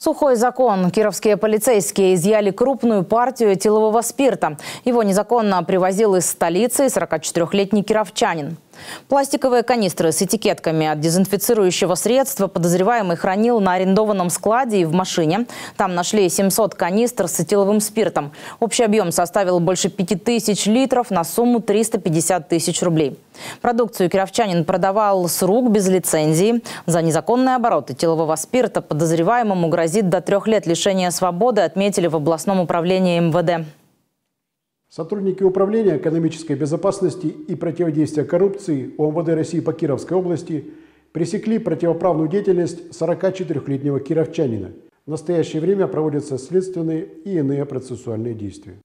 Сухой закон. Кировские полицейские изъяли крупную партию этилового спирта. Его незаконно привозил из столицы 44-летний кировчанин. Пластиковые канистры с этикетками от дезинфицирующего средства подозреваемый хранил на арендованном складе и в машине. Там нашли 700 канистр с этиловым спиртом. Общий объем составил больше 5000 литров на сумму 350 тысяч рублей. Продукцию кировчанин продавал с рук без лицензии. За незаконный оборот этилового спирта подозреваемому грозит до трех лет лишения свободы, отметили в областном управлении МВД. Сотрудники Управления экономической безопасности и противодействия коррупции ОМВД России по Кировской области пресекли противоправную деятельность 44-летнего кировчанина. В настоящее время проводятся следственные и иные процессуальные действия.